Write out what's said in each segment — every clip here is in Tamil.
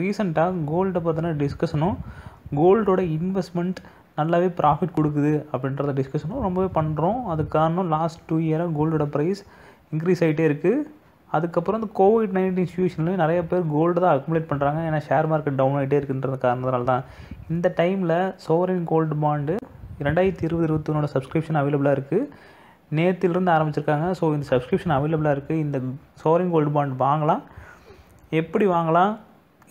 ரீசெண்டாக கோல்டை பார்த்தினா டிஸ்கஷனும் கோல்டோட இன்வெஸ்ட்மெண்ட் நல்லாவே ப்ராஃபிட் கொடுக்குது அப்படின்றத டிஸ்கஷனும் ரொம்பவே பண்ணுறோம் அதுக்கு காரணம் லாஸ்ட் டூ இயராக கோல்டோட ப்ரைஸ் இன்க்ரீஸ் ஆகிட்டே இருக்குது அதுக்கப்புறம் இந்த கோவிட் நைன்டீன் சுச்சுவேஷன்லேயும் நிறைய பேர் கோல்டு தான் அக்குமுலேட் பண்ணுறாங்க ஏன்னா ஷேர் மார்க்கெட் டவுன் ஆகிட்டே இருக்குன்ற காரணத்தினால தான் இந்த டைமில் சோவரின் கோல்டு பாண்டு ரெண்டாயிரத்தி இருபது இருபத்தொன்னோட சப்ஸ்கிரிப்ஷன் அவைலபிளாக இருக்குது நேற்றுலேருந்து ஆரம்பிச்சிருக்காங்க ஸோ இந்த சப்ஸ்கிரிப்ஷன் அவைலபிளாக இருக்குது இந்த சோவரின் கோல்டு பாண்ட் வாங்கலாம் எப்படி வாங்கலாம்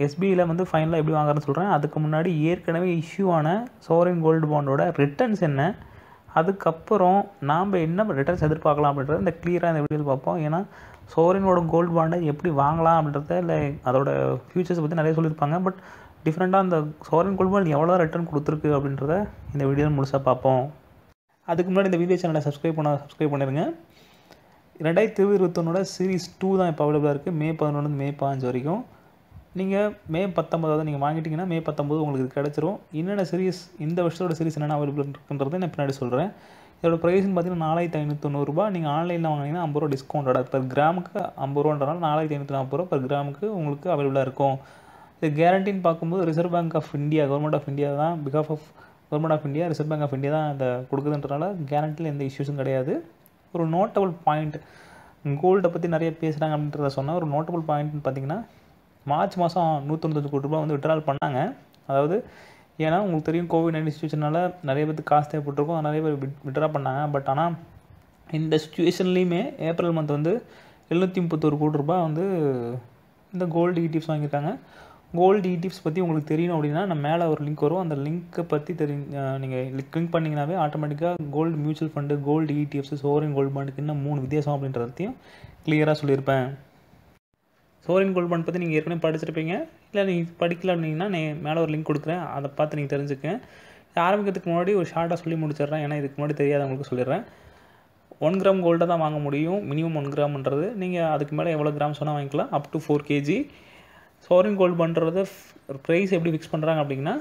எஸ்பியில் வந்து ஃபைனலாக எப்படி வாங்குறேன்னு சொல்கிறேன் அதுக்கு முன்னாடி ஏற்கனவே இஷ்யூ ஆன சோரின் கோல்டு பாண்டோட ரிட்டர்ன்ஸ் என்ன அதுக்கப்புறம் நாம் என்ன ரிட்டர்ன்ஸ் எதிர்பார்க்கலாம் அப்படின்றத இந்த கிளியராக இந்த வீடியோவில் பார்ப்போம் ஏன்னா சோரினோட கோல்டு பாண்டை எப்படி வாங்கலாம் அப்படின்றத இல்லை அதோடய ஃப்யூச்சர்ஸ் பற்றி நிறைய சொல்லியிருப்பாங்க பட் டிஃப்ரெண்ட்டாக அந்த சோரின் கோல்டு பாண்ட் எவ்வளோ ரிட்டர்ன் கொடுத்துருக்கு அப்படின்றத இந்த வீடியோவில் முழுசாக பார்ப்போம் அதுக்கு முன்னாடி இந்த வீடியோ சேனலை சப்ஸ்கிரைப் பண்ண சப்ஸ்கிரைப் பண்ணிடுங்க ரெண்டாயிரத்தி இருபத்தொன்னோட சீரீஸ் டூ தான் இப்போ அவைலபிளாக இருக்குது மே பதினொன்று மே பதினஞ்சு வரைக்கும் நீங்கள் மே பத்தொம்பதாவது நீங்கள் வாங்கிட்டீங்கன்னா மே பத்தொம்பது உங்களுக்கு கிடச்சிரும் என்னென்ன சீரிஸ் இந்த வருஷத்தோட சீரிஸ் என்னென்ன அவைலபிள் இருக்குன்றதை நான் பின்னாடி சொல்கிறேன் இதோட ப்ரைஸ்னு பார்த்தீங்கன்னா நாலாயிரத்தி ஐநூற்றொண்ணூறுபா நீங்கள் ஆன்லைனில் வாங்கினீங்கன்னா ஐம்பது ரூபா டிஸ்கவுண்டோட பர் கிராமுக்கு ஐம்பது ரூபான்றனால நாலாயிரத்தி ஐநூற்றி நாற்பது ரூபா பர் கிராமுக்கு உங்களுக்கு அவைலபிளாக இருக்கும் இது கேரண்டின்னு பார்க்கும்போது Reserve Bank of India government of India தான் பிகாஃப் of government of India Reserve Bank of India தான் அந்த கொடுக்குதுன்றனால கேரண்டியில் எந்த இஷ்யூஸும் கிடையாது ஒரு நோட்டபுள் பாயிண்ட் கோல்டை பற்றி நிறைய பேசுகிறாங்க அப்படின்றத சொன்னால் ஒரு நோட்டபுள் பாயிண்ட்னு பார்த்தீங்கன்னா மார்ச் மாதம் நூற்றம்பத்தஞ்சு கோடி ரூபா வந்து விட்ரால் பண்ணாங்க அதாவது ஏன்னா உங்களுக்கு தெரியும் கோவிட் நைன்டீன் சுச்சுவேஷனால் நிறைய பேருக்கு காசு தேவைப்பட்டிருக்கும் நிறைய பேர் விட்ரா பண்ணாங்க பட் ஆனால் இந்த சுச்சுவேஷன்லேயுமே ஏப்ரல் மந்த் வந்து எழுநூற்றி முப்பத்தொரு கோடி ரூபா வந்து இந்த கோல்டு ஈடிஎஃப்ஸ் e வாங்கியிருக்காங்க கோல்டு ஈடிஎஃப்ஸ் பற்றி உங்களுக்கு தெரியணும் அப்படின்னா நம்ம மேலே ஒரு லிங்க் வரும் அந்த லிங்க்கை பற்றி தெரி நீங்கள் லிங்க் பண்ணிங்கன்னாவே ஆட்டோமேட்டிக்காக gold mutual fund gold ETFs sovereign gold பாண்டுக்கு இன்னும் மூணு வித்தியாசம் அப்படின்றதையும் கிளியராக சொல்லியிருப்பேன் சோரியன் கோல்பாண்ட் பற்றி நீங்கள் ஏற்கனவே படிச்சிருப்பீங்க இல்லை நீங்கள் படிக்கல அப்படின்னா நீ மேலே ஒரு லிங்க் கொடுக்குறேன் அதை பார்த்து நீங்கள் தெரிஞ்சுக்கேன் ஆரம்பிக்கிறதுக்கு முன்னாடி ஒரு ஷார்ட்டாக சொல்லி முடிச்சிடுறேன் ஏன்னா இதுக்கு முன்னாடி தெரியாதவங்களுக்கு சொல்லிடுறேன் ஒன் கிராம் கோல்டை தான் வாங்க முடியும் மினிமம் ஒன் கிராம்ன்றது நீங்கள் அதுக்கு மேலே எவ்வளோ கிராம் சொன்னால் வாங்கிக்கலாம் up to four KG sovereign gold பண்ணுறது ப்ரைஸ் எப்படி ஃபிக்ஸ் பண்ணுறாங்க அப்படின்னா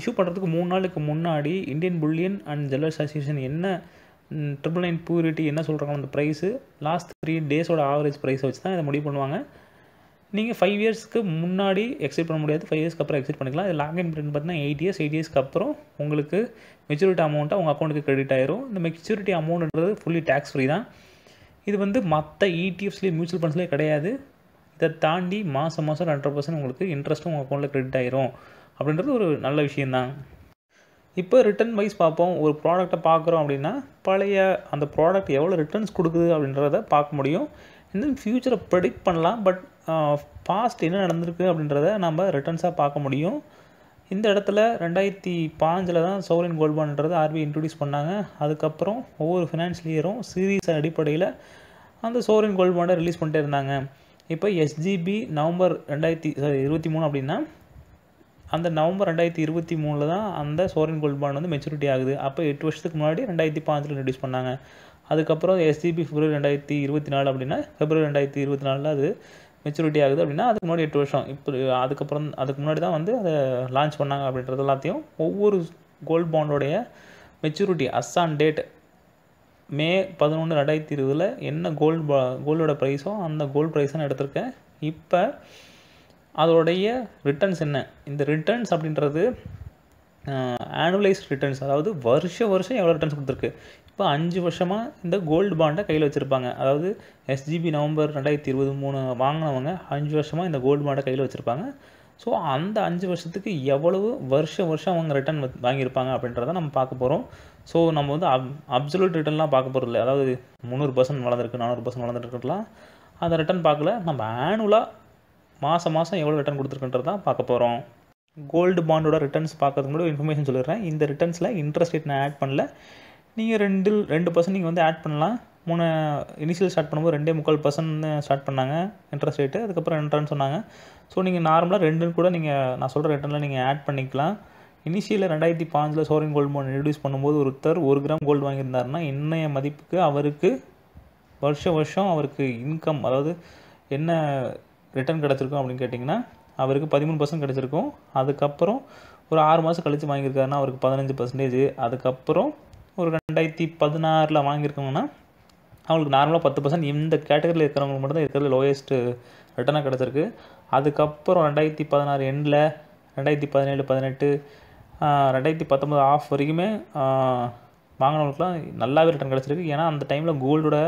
இஷ்யூ பண்ணுறதுக்கு மூணு நாளுக்கு முன்னாடி Indian bullion and jewellers association என்ன ட்ரிபிள் நைன் பியூரிட்டி என்ன சொல்கிறாங்க அந்த ப்ரைஸு லாஸ்ட் த்ரீ டேஸோட ஆவரேஜ் ப்ரைஸை வச்சு தான் இதை முடிவு பண்ணுவாங்க நீங்கள் ஃபைவ் இயர்ஸ்க்கு முன்னாடி எக்ஸிட் பண்ண முடியாது ஃபைவ் இயர்ஸ்க்கு அப்புறம் எக்ஸிட் பண்ணிக்கலாம் இது லாங் இன் பிரிண்ட் பார்த்தீங்கன்னா எயிட் இயர்ஸ் எயிட் இயர்ஸ்க்கு அப்புறம் உங்களுக்கு மெச்சூரிட்டி அமௌண்ட்டாக உங்கள் அக்கௌண்ட்டுக்கு கிரெடிட் ஆயிரும் இந்த மெச்சூரிட்டி அமௌண்ட்டுன்றது ஃபுல்லி டேக்ஸ் ஃப்ரீ தான் இது வந்து மற்ற இடிஎஃப்ஸ்லேயும் மியூச்சுவல் ஃபண்ட்ஸ்லேயே கிடையாது இதை தாண்டி மாதம் மாதம் ஹண்ட்ரட் பர்சன்ட் உங்களுக்கு இன்ட்ரெஸ்ட்டும் உங்கள் அக்கௌண்ட்டில் கிரெடிட் ஆயிரும் அப்படின்றது ஒரு நல்ல விஷயந்தான் இப்போ ரிட்டர்ன் வைஸ் பார்ப்போம் ஒரு ப்ராடக்ட்டை பார்க்குறோம் அப்படின்னா பழைய அந்த ப்ராடக்ட் எவ்வளோ ரிட்டர்ன்ஸ் கொடுக்குது அப்படின்றத பார்க்க முடியும் இன்னும் ஃப்யூச்சரை ப்ரெடிக்ட் பண்ணலாம் பட் பாஸ்ட் என்ன நடந்திருக்கு அப்படின்றத நம்ம ரிட்டர்ன்ஸாக பார்க்க முடியும் இந்த இடத்துல ரெண்டாயிரத்தி பாஞ்சில் தான் சோவரின் கோல்ட் பாண்டுன்றது ஆர்பிஐ இன்ட்ரடியூஸ் பண்ணாங்க அதுக்கப்புறம் ஒவ்வொரு ஃபினான்ஷியல் இயரும் சீரீஸ் அடிப்படையில் அந்த சோவரின் கோல்ட் பாண்டை ரிலீஸ் பண்ணிட்டே இருந்தாங்க இப்போ எஸ்ஜிபி நவம்பர் ரெண்டாயிரத்தி சாரி இருபத்தி மூணு அப்படின்னா அந்த நவம்பர் ரெண்டாயிரத்தி இருபத்தி மூணில் தான் அந்த சோரின் கோல்ட் பாண்ட் வந்து மெச்சூரிட்டி ஆகுது அப்போ எட்டு வருஷத்துக்கு முன்னாடி ரெண்டாயிரத்தி பாஞ்சில் இன்ட்ரடியூஸ் பண்ணாங்க அதுக்கப்புறம் எஸ்டிபி பிப்ரவரி ரெண்டாயிரத்தி இருபத்தி நாலு அப்படின்னா பிப்ரவரி ரெண்டாயிரத்தி இருபத்தி நாலில் அது மெச்சூரிட்டி ஆகுது அப்படின்னா அதுக்கு முன்னாடி எட்டு வருஷம் இப்போ அதுக்கப்புறம் அதுக்கு முன்னாடி தான் வந்து அதை லான்ச் பண்ணாங்க அப்படின்றது எல்லாத்தையும் ஒவ்வொரு கோல்ட் பாண்டோடைய மெச்சூரிட்டி அஸ்ஸான் டேட் மே பதினொன்று ரெண்டாயிரத்தி இருபதில் என்ன கோல்டு பா கோல்டோட ப்ரைஸோ அந்த கோல்டு ப்ரைஸ் நான் எடுத்திருக்கேன் இப்போ அதோடைய ரிட்டர்ன்ஸ் என்ன இந்த ரிட்டர்ன்ஸ் அப்படின்றது ஆனுவலைஸ்ட் ரிட்டர்ன்ஸ் அதாவது வருஷம் வருஷம் எவ்வளோ ரிட்டர்ன்ஸ் கொடுத்துருக்கு இப்போ அஞ்சு வருஷமாக இந்த கோல்டு பாண்டை கையில் வச்சுருப்பாங்க அதாவது எஸ்ஜிபி நவம்பர் ரெண்டாயிரத்தி இருபது மூணு வாங்கினவங்க அஞ்சு வருஷமாக இந்த கோல்டு பாண்டை கையில் வச்சுருப்பாங்க ஸோ அந்த அஞ்சு வருஷத்துக்கு எவ்வளவு வருஷம் வருஷம் அவங்க ரிட்டர்ன் வாங்கியிருப்பாங்க அப்படின்றத நம்ம பார்க்க போகிறோம் ஸோ நம்ம வந்து அப் அப்சல்யூட் ரிட்டர்ன்லாம் பார்க்க போகிறது இல்லை அதாவது முந்நூறு பர்சன்ட் வளர்ந்துருக்கு நானூறு பர்சன்ட் வளர்ந்துருக்குலாம் அதை ரிட்டர்ன் பார்க்கல நம்ம ஆனுவலாக மாதம் மாதம் எவ்வளோ ரிட்டர்ன் கொடுத்துருக்குன்றது தான் பார்க்க போகிறோம் கோல்டு பாண்டோட ரிட்டர்ன்ஸ் பார்க்கறது கூட இன்ஃபர்மேஷன் சொல்லிடுறேன் இந்த ரிட்டர்ன்ஸில் இன்ட்ரெஸ்ட் ரேட் நான் ஆட் பண்ணல நீங்கள் ரெண்டு ரெண்டு பர்சன்ட் நீங்கள் வந்து ஆட் பண்ணலாம் மூணு இனிஷியல் ஸ்டார்ட் பண்ணும்போது ரெண்டே முக்கால் பர்சன்ட் ஸ்டார்ட் பண்ணாங்க இன்ட்ரெஸ்ட் ரேட்டு அதுக்கப்புறம் என்ட்ரான்னு சொன்னாங்க ஸோ நீங்கள் நார்மலாக ரெண்டுன்னு கூட நீங்கள் நான் சொல்கிற ரிட்டர்னில் நீங்கள் ஆட் பண்ணிக்கலாம் இனிஷியலில் ரெண்டாயிரத்தி பாஞ்சில் சோரின் கோல்டு மோன் இன்ட்ரடியூஸ் பண்ணும்போது ஒருத்தர் ஒரு கிராம் கோல்டு வாங்கியிருந்தாருன்னா இன்றைய மதிப்புக்கு அவருக்கு வருஷம் வருஷம் அவருக்கு இன்கம் அதாவது என்ன ரிட்டர்ன் கிடச்சிருக்கும் அப்படின்னு கேட்டிங்கன்னா அவருக்கு பதிமூணு பர்சன்ட் கிடச்சிருக்கும் அதுக்கப்புறம் ஒரு ஆறு மாதம் கழித்து வாங்கியிருக்காருன்னா அவருக்கு பதினஞ்சு பர்சன்டேஜ் அதுக்கப்புறம் ஒரு ரெண்டாயிரத்தி பதினாறில் வாங்கியிருக்காங்கன்னா அவங்களுக்கு நார்மலாக பத்து பர்சன்ட் இந்த கேட்டகரியில் இருக்கிறவங்க மட்டும்தான் இருக்கிறது லோயஸ்ட்டு ரிட்டர்னாக கிடச்சிருக்கு அதுக்கப்புறம் ரெண்டாயிரத்தி பதினாறு எண்டில் ரெண்டாயிரத்தி பதினேழு பதினெட்டு ரெண்டாயிரத்தி பத்தொம்போது ஆஃப் வரைக்குமே வாங்கினவங்களுக்குலாம் நல்லாவே ரிட்டர்ன் கிடச்சிருக்கு ஏன்னா அந்த டைமில் கோல்டோட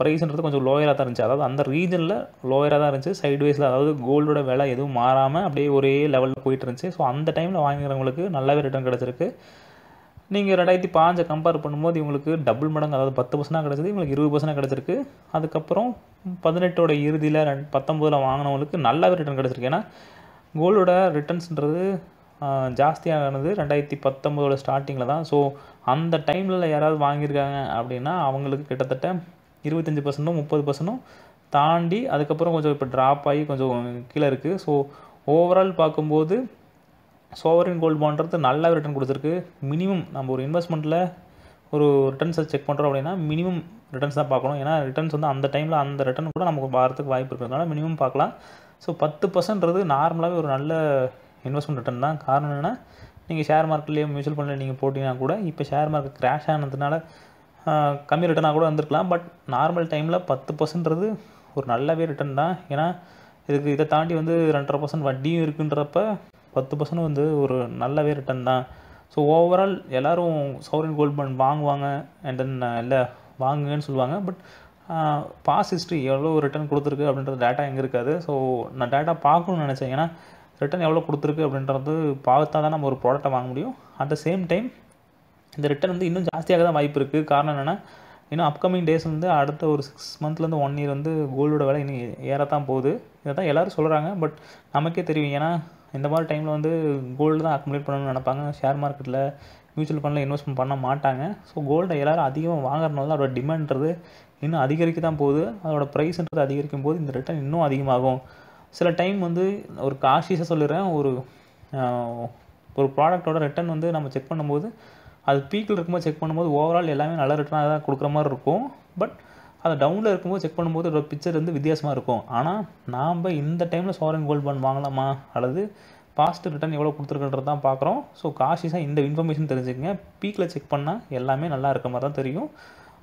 ப்ரைஸ்ன்றது கொஞ்சம் லோயராக தான் இருந்துச்சு அதாவது அந்த ரீஜனில் லோயராக தான் இருந்துச்சு வைஸில் அதாவது கோல்டோட விலை எதுவும் மாறாமல் அப்படியே ஒரே லெவலில் போயிட்டு இருந்துச்சு ஸோ அந்த டைமில் வாங்குறவங்களுக்கு நல்லாவே ரிட்டர்ன் கிடச்சிருக்கு நீங்கள் ரெண்டாயிரத்தி பாஞ்சை கம்பேர் பண்ணும்போது இவங்களுக்கு டபுள் மடங்கு அதாவது பத்து பர்சனாக கிடச்சிது இவங்களுக்கு இருபது பர்சனாக கிடச்சிருக்கு அதுக்கப்புறம் பதினெட்டோட இறுதியில் ரெண்டு பத்தொம்போதில் வாங்கினவங்களுக்கு நல்லாவே ரிட்டர்ன் கிடச்சிருக்கு ஏன்னா கோல்டோட ரிட்டர்ன்ஸ்ன்றது ஜாஸ்தியானது ரெண்டாயிரத்தி பத்தொம்போதோட ஸ்டார்டிங்கில் தான் ஸோ அந்த டைமில் யாராவது வாங்கியிருக்காங்க அப்படின்னா அவங்களுக்கு கிட்டத்தட்ட இருபத்தஞ்சி பர்சன்ட்டும் முப்பது பர்சன்ட்டும் தாண்டி அதுக்கப்புறம் கொஞ்சம் இப்போ ட்ராப் ஆகி கொஞ்சம் கீழே இருக்குது ஸோ ஓவரால் பார்க்கும்போது சோவரின் கோல்டு பாண்டுறது நல்ல ரிட்டர்ன் கொடுத்துருக்கு மினிமம் நம்ம ஒரு இன்வெஸ்ட்மெண்ட்டில் ஒரு ரிட்டர்ன்ஸை செக் பண்ணுறோம் அப்படின்னா மினிமம் ரிட்டர்ன்ஸ் தான் பார்க்கணும் ஏன்னா ரிட்டர்ன்ஸ் வந்து அந்த டைமில் அந்த ரிட்டர்ன் கூட நமக்கு வரத்துக்கு வாய்ப்பு இருக்கிறதுனால மினிமம் பார்க்கலாம் ஸோ பத்து பர்சன்ட்றது நார்மலாகவே ஒரு நல்ல இன்வெஸ்ட்மெண்ட் ரிட்டர்ன் தான் காரணம் என்னென்னா நீங்கள் ஷேர் மார்க்கெட்லேயே மியூச்சுவல் ஃபண்டில் நீங்கள் போட்டிங்கன்னா கூட இப்போ ஷேர் மார்க்கெட் க்ராஷ் ஆனதுனால கம்மி ரிட்டர்னாக கூட வந்திருக்கலாம் பட் நார்மல் டைமில் பத்து பர்சன்ட்றது ஒரு நல்லாவே ரிட்டர்ன் தான் ஏன்னா இதுக்கு இதை தாண்டி வந்து ரெண்டரை பர்சன்ட் வட்டியும் இருக்குன்றப்ப பத்து பர்சன்ட் வந்து ஒரு நல்லவே ரிட்டன் தான் ஸோ ஓவரால் எல்லோரும் சவுரின் கோல்ட் பண்ட் வாங்குவாங்க அண்ட் தென் இல்லை வாங்குங்கன்னு சொல்லுவாங்க பட் பாஸ் ஹிஸ்ட்ரி எவ்வளோ ரிட்டர்ன் கொடுத்துருக்கு அப்படின்ற டேட்டா எங்கே இருக்காது ஸோ நான் டேட்டா பார்க்கணும்னு நினச்சேன் ஏன்னா ரிட்டர்ன் எவ்வளோ கொடுத்துருக்கு அப்படின்றது பார்த்தா தான் நம்ம ஒரு ப்ராடக்ட்டை வாங்க முடியும் அட் த சேம் டைம் இந்த ரிட்டர்ன் வந்து இன்னும் ஜாஸ்தியாக தான் வாய்ப்பு இருக்குது காரணம் என்னென்னா இன்னும் அப்கமிங் டேஸ் வந்து அடுத்த ஒரு சிக்ஸ் மந்த்லேருந்து ஒன் இயர் வந்து கோல்டோட விலை இன்னும் ஏறத்தான் போகுது இதை தான் எல்லோரும் சொல்கிறாங்க பட் நமக்கே தெரியும் ஏன்னா இந்த மாதிரி டைமில் வந்து கோல்டு தான் அக்குமுலேட் பண்ணணும்னு நினைப்பாங்க ஷேர் மார்க்கெட்டில் மியூச்சுவல் ஃபண்டில் இன்வெஸ்ட்மெண்ட் பண்ண மாட்டாங்க ஸோ கோல்டை எல்லோரும் அதிகமாக வாங்குறதுனால அதோட டிமாண்ட்றது இன்னும் அதிகரிக்க தான் போகுது அதோட ப்ரைஸ்ன்றது அதிகரிக்கும் போது இந்த ரிட்டர்ன் இன்னும் அதிகமாகும் சில டைம் வந்து ஒரு காஷியஸாக சொல்லிடுறேன் ஒரு ஒரு ப்ராடக்டோட ரிட்டர்ன் வந்து நம்ம செக் பண்ணும்போது அது பீக்கில் இருக்கும்போது செக் பண்ணும்போது ஓவரால் எல்லாமே நல்ல ரிட்டர்னாக தான் கொடுக்குற மாதிரி இருக்கும் பட் அதை டவுனில் இருக்கும்போது செக் பண்ணும்போது ஒரு பிக்சர் வந்து வித்தியாசமாக இருக்கும் ஆனால் நாம் இந்த டைமில் சாரன் கோல்ட் பாண்ட் வாங்கலாமா அல்லது பாஸ்ட் ரிட்டர்ன் எவ்வளோ கொடுத்துருக்கன்றது தான் பார்க்குறோம் ஸோ காஷிஸாக இந்த இன்ஃபர்மேஷன் தெரிஞ்சுக்கங்க பீக்கில் செக் பண்ணால் எல்லாமே நல்லா இருக்க மாதிரி தான் தெரியும்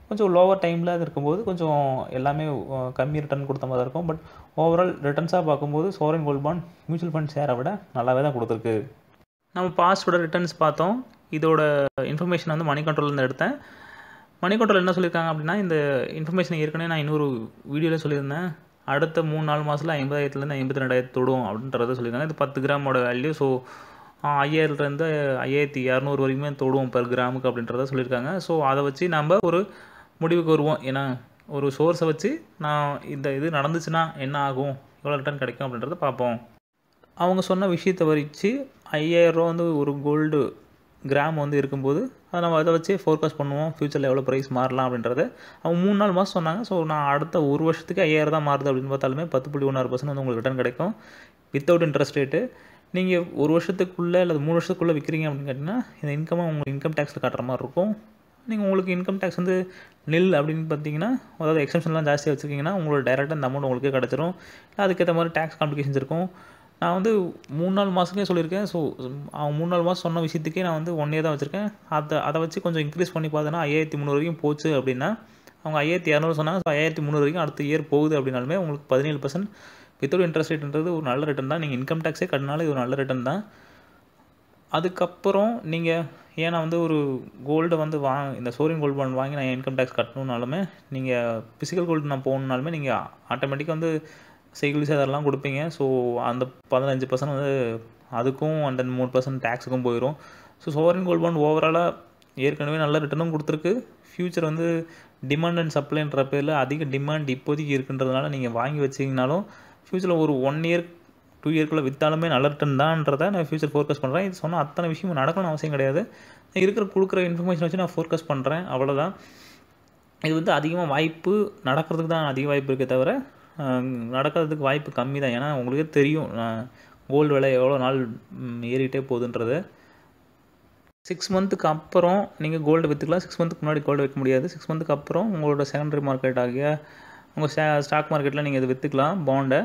கொஞ்சம் லோவர் டைமில் அது இருக்கும்போது கொஞ்சம் எல்லாமே கம்மி ரிட்டர்ன் கொடுத்த மாதிரி தான் இருக்கும் பட் ஓவரால் ரிட்டர்ன்ஸாக பார்க்கும்போது sovereign gold bond mutual fund ஷேரை விட நல்லாவே தான் கொடுத்துருக்கு நம்ம பாஸ்டோட ரிட்டர்ன்ஸ் பார்த்தோம் இதோட இன்ஃபர்மேஷன் வந்து மணி கண்ட்ரோல்லேருந்து எடுத்தேன் மணிக்கோட்டில் என்ன சொல்லியிருக்காங்க அப்படின்னா இந்த இன்ஃபர்மேஷன் ஏற்கனவே நான் இன்னொரு வீடியோவில் சொல்லியிருந்தேன் அடுத்த மூணு நாலு மாதத்தில் ஐம்பதாயிரத்துலேருந்து ஐம்பத்தி ரெண்டாயிரத்து தொடும் அப்படின்றத சொல்லியிருக்காங்க இது பத்து கிராமோட வேல்யூ ஸோ ஐயாயிரத்துலேருந்து ஐயாயிரத்தி இரநூறு வரைக்குமே தொடுவோம் பர் கிராமுக்கு அப்படின்றத சொல்லியிருக்காங்க ஸோ அதை வச்சு நம்ம ஒரு முடிவுக்கு வருவோம் ஏன்னா ஒரு சோர்ஸை வச்சு நான் இந்த இது நடந்துச்சுன்னா என்ன ஆகும் எவ்வளோ ரிட்டர்ன் கிடைக்கும் அப்படின்றத பார்ப்போம் அவங்க சொன்ன விஷயத்தை வரிச்சு ஐயாயிரரூவா வந்து ஒரு கோல்டு கிராம் வந்து இருக்கும்போது அதை நம்ம அதை வச்சு ஃபோர்காஸ்ட் பண்ணுவோம் ஃப்யூச்சரில் எவ்வளோ ப்ரைஸ் மாறலாம் அப்படின்றது அவங்க மூணு நாலு மாதம் சொன்னாங்க ஸோ நான் அடுத்த ஒரு வருஷத்துக்கு ஐயாயிரம் தான் மாறுது அப்படின்னு பார்த்தாலுமே பத்து புள்ளி ஒன்றாறு பர்சன்ட் வந்து உங்களுக்கு ரிட்டர்ன் கிடைக்கும் வித்தவுட் இன்ட்ரெஸ்ட் ரேட்டு நீங்கள் ஒரு வருஷத்துக்குள்ளே அல்லது மூணு வருஷத்துக்குள்ளே விற்கிறீங்க அப்படின்னு கேட்டிங்கன்னா இந்த இன்கமாக உங்களுக்கு இன்கம் டேக்ஸில் காட்டுற மாதிரி இருக்கும் நீங்கள் உங்களுக்கு இன்கம் டேக்ஸ் வந்து நில் அப்படின்னு பார்த்தீங்கன்னா அதாவது எக்ஸம்ஷன்லாம் ஜாஸ்தியாக வச்சுருக்கீங்கன்னா உங்களுக்கு டைரெக்டாக இந்த அமௌண்ட் உங்களுக்கு கிடச்சிரும் அதுக்கேற்ற மாதிரி டேக்ஸ் காம்ப்ளிகேஷன்ஸ் இருக்கும் நான் வந்து மூணு நாலு மாதத்துக்கே சொல்லியிருக்கேன் ஸோ அவங்க மூணு நாலு மாதம் சொன்ன விஷயத்துக்கே நான் வந்து ஒன் இயர் தான் வச்சுருக்கேன் அதை அதை வச்சு கொஞ்சம் இன்க்ரீஸ் பண்ணி பார்த்தோன்னா ஐயாயிரத்தி முந்நூறு வரைக்கும் போச்சு அப்படின்னா அவங்க ஐயாயிரத்தி இரநூறு சொன்னாங்க ஸோ ஐயாயிரத்தி முந்நூறு வரைக்கும் அடுத்த இயர் போகுது அப்படின்னாலுமே உங்களுக்கு பதினேழு பர்சன்ட் வித்தவுட் இன்ட்ரெஸ்ட் ரேட்ன்றது ஒரு நல்ல ரிட்டன் தான் நீங்கள் இன்கம் டேக்ஸே கட்டினாலும் இது ஒரு நல்ல ரிட்டன் தான் அதுக்கப்புறம் நீங்கள் ஏன்னா வந்து ஒரு கோல்டை வந்து வா இந்த சோரியன் கோல்டு பாண்ட் வாங்கி நான் இன்கம் டேக்ஸ் கட்டணுன்னாலுமே நீங்கள் ஃபிசிக்கல் கோல்டு நான் போகணுனாலுமே நீங்கள் ஆட்டோமேட்டிக்காக வந்து சைக்கிள் சேதாரெலாம் கொடுப்பீங்க ஸோ அந்த பதினஞ்சு பர்சன்ட் வந்து அதுக்கும் அண்ட் தென் மூணு பர்சன்ட் டேக்ஸுக்கும் போயிடும் ஸோ சோவரின் கோல்ட் பாண்ட் ஓவராலாக ஏற்கனவே நல்ல ரிட்டர்னும் கொடுத்துருக்கு ஃப்யூச்சர் வந்து டிமாண்ட் அண்ட் சப்ளைன்ற பேரில் அதிக டிமாண்ட் இப்போதைக்கு இருக்குன்றதுனால நீங்கள் வாங்கி வச்சிங்கனாலும் ஃப்யூச்சரில் ஒரு ஒன் இயர் டூ இயர்க்குள்ளே விற்றாலுமே நல்ல ரிட்டர்ன் தான்ன்றதை நான் ஃப்யூச்சர் ஃபோர்கஸ் பண்ணுறேன் இது சொன்னால் அத்தனை விஷயமும் நடக்கணும்னு அவசியம் கிடையாது இருக்கிற கொடுக்குற இன்ஃபர்மேஷன் வச்சு நான் ஃபோர்கஸ் பண்ணுறேன் அவ்வளோதான் இது வந்து அதிகமாக வாய்ப்பு நடக்கிறதுக்கு தான் அதிக வாய்ப்பு இருக்கே தவிர நடக்கிறதுக்கு வாய்ப்பு கம்மி தான் ஏன்னா உங்களுக்கே தெரியும் கோல்டு விலை எவ்வளோ நாள் ஏறிக்கிட்டே போகுதுன்றது சிக்ஸ் மந்த்துக்கு அப்புறம் நீங்கள் கோல்டு விற்றுக்கலாம் சிக்ஸ் மந்த்துக்கு முன்னாடி கோல்டு விற்க முடியாது சிக்ஸ் மந்த்துக்கு அப்புறம் உங்களோட செகண்டரி மார்க்கெட் ஆகிய உங்கள் ஷே ஸ்டாக் மார்க்கெட்டில் நீங்கள் இது விற்றுக்கலாம் பாண்டை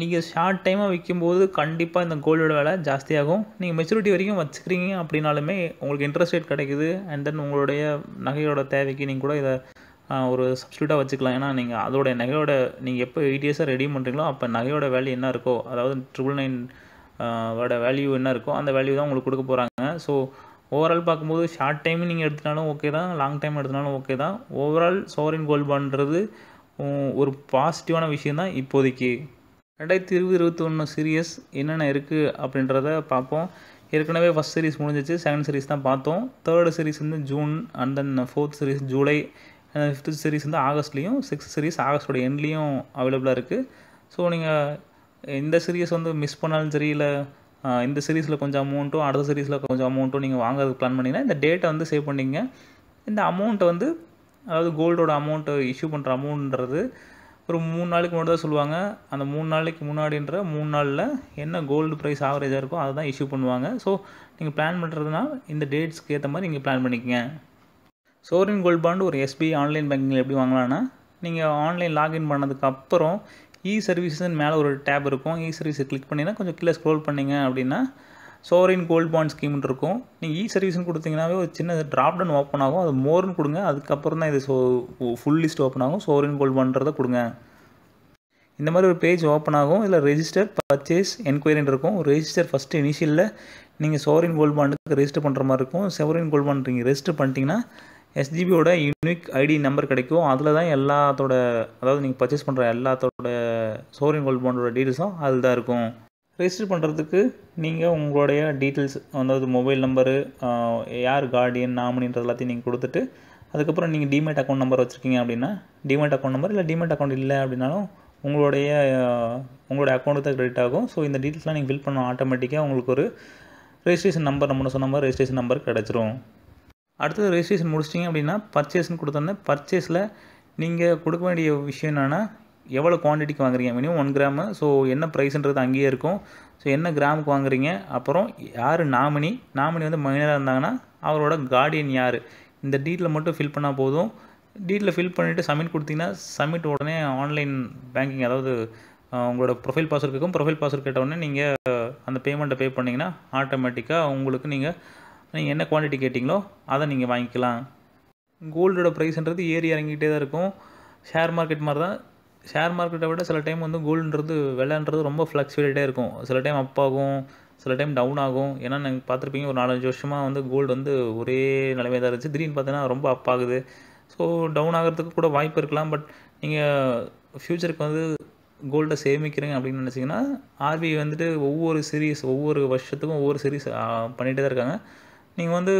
நீங்கள் ஷார்ட் டைமாக விற்கும்போது கண்டிப்பாக இந்த கோல்டோட விலை ஜாஸ்தியாகும் நீங்கள் மெச்சூரிட்டி வரைக்கும் வச்சுக்கிறீங்க அப்படின்னாலுமே உங்களுக்கு இன்ட்ரெஸ்ட் ரேட் கிடைக்குது அண்ட் தென் உங்களுடைய நகையோட தேவைக்கு நீங்கள் கூட இதை ஒரு சப்ஸ்டியூட்டாக வச்சுக்கலாம் ஏன்னா நீங்கள் அதோடைய நகையோட நீங்கள் எப்போ எயிட் ரெடி ரெடியூம் பண்ணுறீங்களோ அப்போ நகையோட வேல்யூ என்ன இருக்கோ அதாவது ட்ரிபிள் நைன் ஓட வேல்யூ என்ன இருக்கோ அந்த வேல்யூ தான் உங்களுக்கு கொடுக்க போகிறாங்க ஸோ ஓவரால் பார்க்கும்போது ஷார்ட் டைம் நீங்கள் எடுத்துனாலும் ஓகே தான் லாங் டைம் எடுத்தினாலும் ஓகே தான் ஓவரால் சோரின் கோல் பண்ணுறது ஒரு பாசிட்டிவான விஷயம் தான் இப்போதைக்கு ரெண்டாயிரத்தி இருபது இருபத்தி ஒன்று சீரியஸ் என்னென்ன இருக்குது அப்படின்றத பார்ப்போம் ஏற்கனவே ஃபஸ்ட் சீரிஸ் முடிஞ்சிச்சு செகண்ட் சீரிஸ் தான் பார்த்தோம் தேர்டு சீரிஸ் வந்து June and then fourth series July fifth series வந்து ஆகஸ்ட்லேயும் சிக்ஸ்த் சீரிஸ் ஆகஸ்டோட எண்ட்லேயும் அவைலபிளாக இருக்குது ஸோ நீங்கள் இந்த சீரியஸ் வந்து மிஸ் பண்ணாலும் சரி இல்லை இந்த சீரீஸில் கொஞ்சம் அமௌண்ட்டும் அடுத்த சீரீஸில் கொஞ்சம் அமௌண்ட்டும் நீங்கள் வாங்குறதுக்கு பிளான் பண்ணிங்கன்னா இந்த டேட்டை வந்து சேவ் பண்ணிங்க இந்த அமௌண்ட்டை வந்து அதாவது கோல்டோட அமௌண்ட்டு இஷ்யூ பண்ணுற அமௌண்ட்ன்றது ஒரு மூணு நாளைக்கு முன்னாடி தான் சொல்லுவாங்க அந்த மூணு நாளைக்கு முன்னாடின்ற மூணு நாளில் என்ன கோல்டு ப்ரைஸ் ஆவரேஜாக இருக்கோ அதை தான் இஷ்யூ பண்ணுவாங்க ஸோ நீங்கள் பிளான் பண்ணுறதுனா இந்த டேட்ஸ்க்கு ஏற்ற மாதிரி நீங்கள் பிளான் பண்ணிக்கங்க சோரின் கோல்ட் பாண்டு ஒரு எஸ்பிஐ ஆன்லைன் பேங்கிங்கில் எப்படி வாங்கலான்னா நீங்கள் ஆன்லைன் லாகின் பண்ணதுக்கப்புறம் இ சர்வீஸஸ்ன்னு மேலே ஒரு டேப் இருக்கும் இ சர்வீஸை கிளிக் பண்ணிங்கன்னா கொஞ்சம் கீழே ஸ்க்ரோல் பண்ணிங்க அப்படின்னா சோரின் கோல்ட் பாண்ட் ஸ்கீம் இருக்கும் நீங்கள் இ சர்வீஸ்ன்னு கொடுத்தீங்கன்னாவே ஒரு சின்ன ட்ராப் டவுன் ஓப்பன் ஆகும் அது மோர்னு கொடுங்க அதுக்கப்புறம் தான் இது ஸோ ஃபுல் லிஸ்ட் ஓப்பன் ஆகும் சோரின் கோல்ட் பாண்டுறதை கொடுங்க இந்த மாதிரி ஒரு பேஜ் ஓப்பன் ஆகும் இதில் ரெஜிஸ்டர் பர்ச்சேஸ் என்கொயரின்னு இருக்கும் ரெஜிஸ்டர் ஃபஸ்ட்டு இனிஷியலில் நீங்கள் சோரின் கோல்ட் பாண்டுக்கு ரெஜிஸ்டர் பண்ணுற மாதிரி இருக்கும் சோரின் கோல்ட் பாண்ட் நீங்கள் ரெஜிஸ்டர் பண்ணிட்டீங்கன்னா எஸ்ஜிபியோட யூனிக் ஐடி நம்பர் கிடைக்கும் அதில் தான் எல்லாத்தோட அதாவது நீங்கள் பர்ச்சேஸ் பண்ணுற எல்லாத்தோட சோரியன் கோல்ட் பாண்டோட டீட்டெயில்ஸும் அதில் தான் இருக்கும் ரெஜிஸ்டர் பண்ணுறதுக்கு நீங்கள் உங்களுடைய டீட்டெயில்ஸ் அதாவது மொபைல் நம்பரு யார் கார்டியன் நாமினின்றது எல்லாத்தையும் நீங்கள் கொடுத்துட்டு அதுக்கப்புறம் நீங்கள் டிமேட் அக்கௌண்ட் நம்பர் வச்சுருக்கீங்க அப்படின்னா டிமேட் அக்கௌண்ட் நம்பர் இல்லை டிமேட் அக்கௌண்ட் இல்லை அப்படின்னாலும் உங்களுடைய உங்களுடைய அக்கௌண்ட்டு தான் கிரெடிட் ஆகும் ஸோ இந்த டீட்டெயில்ஸ்லாம் நீங்கள் ஃபில் பண்ண ஆட்டோமேட்டிக்காக உங்களுக்கு ஒரு ரெஜிஸ்ட்ரேஷன் நம்பர் நம்ம சொன்ன மாதிரி ரெஜிஸ்ட்ரேஷன் நம்பர் கிடச்சிரும் அடுத்தது ரெஜிஸ்ட்ரேஷன் முடிச்சிட்டிங்க அப்படின்னா பர்ச்சேஸ்னு கொடுத்தோன்னே பர்ச்சேஸில் நீங்கள் கொடுக்க வேண்டிய விஷயம் என்னென்னா எவ்வளோ குவான்டிட்டிக்கு வாங்குறீங்க மினிமம் ஒன் கிராமு ஸோ என்ன ப்ரைஸ்ன்றது அங்கேயே இருக்கும் ஸோ என்ன கிராமுக்கு வாங்குறீங்க அப்புறம் யார் நாமினி நாமினி வந்து மைனராக இருந்தாங்கன்னா அவரோட கார்டியன் யார் இந்த டீட்டில் மட்டும் ஃபில் பண்ணால் போதும் டீட்டில் ஃபில் பண்ணிவிட்டு சப்மிட் கொடுத்தீங்கன்னா சப்மிட் உடனே ஆன்லைன் பேங்கிங் அதாவது உங்களோட ப்ரொஃபைல் பாஸ்வேர்ட் இருக்கும் ப்ரொஃபைல் பாஸ்வேர்ட் கேட்ட உடனே நீங்கள் அந்த பேமெண்ட்டை பே பண்ணிங்கன்னா ஆட்டோமேட்டிக்காக உங்களுக்கு நீங்கள் நீங்கள் என்ன குவான்டிட்டி கேட்டிங்களோ அதை நீங்கள் வாங்கிக்கலாம் கோல்டோட ப்ரைஸ்ன்றது ஏறி இறங்கிக்கிட்டே தான் இருக்கும் ஷேர் மார்க்கெட் மாதிரி தான் ஷேர் மார்க்கெட்டை விட சில டைம் வந்து கோல்டுன்றது விலைன்றது ரொம்ப ஃப்ளக்சுவேட்டே இருக்கும் சில டைம் அப் ஆகும் சில டைம் டவுன் ஆகும் ஏன்னா நீங்கள் பார்த்துருப்பீங்க ஒரு நாலஞ்சு வருஷமாக வந்து கோல்டு வந்து ஒரே நிலைமையாக தான் இருந்துச்சு திடீர்னு பார்த்தீங்கன்னா ரொம்ப அப் ஆகுது ஸோ டவுன் ஆகிறதுக்கு கூட வாய்ப்பு இருக்கலாம் பட் நீங்கள் ஃப்யூச்சருக்கு வந்து கோல்டை சேமிக்கிறீங்க அப்படின்னு நினச்சிங்கன்னா ஆர்பிஐ வந்துட்டு ஒவ்வொரு சீரீஸ் ஒவ்வொரு வருஷத்துக்கும் ஒவ்வொரு சீரீஸ் பண்ணிகிட்டே தான் இருக்காங்க நீங்கள் வந்து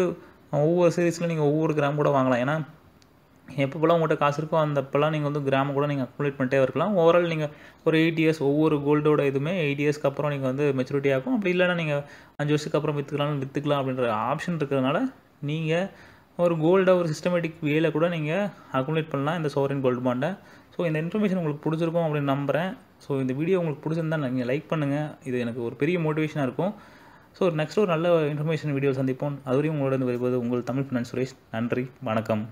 ஒவ்வொரு சீரீஸில் நீங்கள் ஒவ்வொரு கிராம் கூட வாங்கலாம் ஏன்னா எப்போல்லாம் உங்கள்கிட்ட காசு இருக்கோ அந்தப்போல்லாம் நீங்கள் வந்து கிராம கூட நீங்கள் அக்குமுலேட் பண்ணிட்டே இருக்கலாம் ஓவரால் நீங்கள் ஒரு எயிட் இயர்ஸ் ஒவ்வொரு கோல்டோட இதுவுமே எயிட் இயர்ஸ்க்கு அப்புறம் நீங்கள் வந்து மெச்சூரிட்டி ஆகும் அப்படி இல்லைனா நீங்கள் அஞ்சு வருஷத்துக்கு அப்புறம் விற்றுக்கலாம் விற்றுக்கலாம் அப்படின்ற ஆப்ஷன் இருக்கிறதுனால நீங்கள் ஒரு கோல்டாக ஒரு சிஸ்டமேட்டிக் வேல கூட நீங்கள் அக்குமுலேட் பண்ணலாம் இந்த சோரின் கோல்டு பாண்டை ஸோ இந்த இன்ஃபர்மேஷன் உங்களுக்கு பிடிச்சிருக்கும் அப்படின்னு நம்புகிறேன் ஸோ இந்த வீடியோ உங்களுக்கு பிடிச்சிருந்தா நீங்கள் லைக் பண்ணுங்கள் இது எனக்கு ஒரு பெரிய மோட்டிவேஷனாக இருக்கும் ஸோ நெக்ஸ்ட் ஒரு நல்ல இன்ஃபர்மேஷன் வீடியோ சந்திப்போம் அதுவரையும் உங்களோட வருவது உங்கள் தமிழ் பினான் சுரேஷ் நன்றி வணக்கம்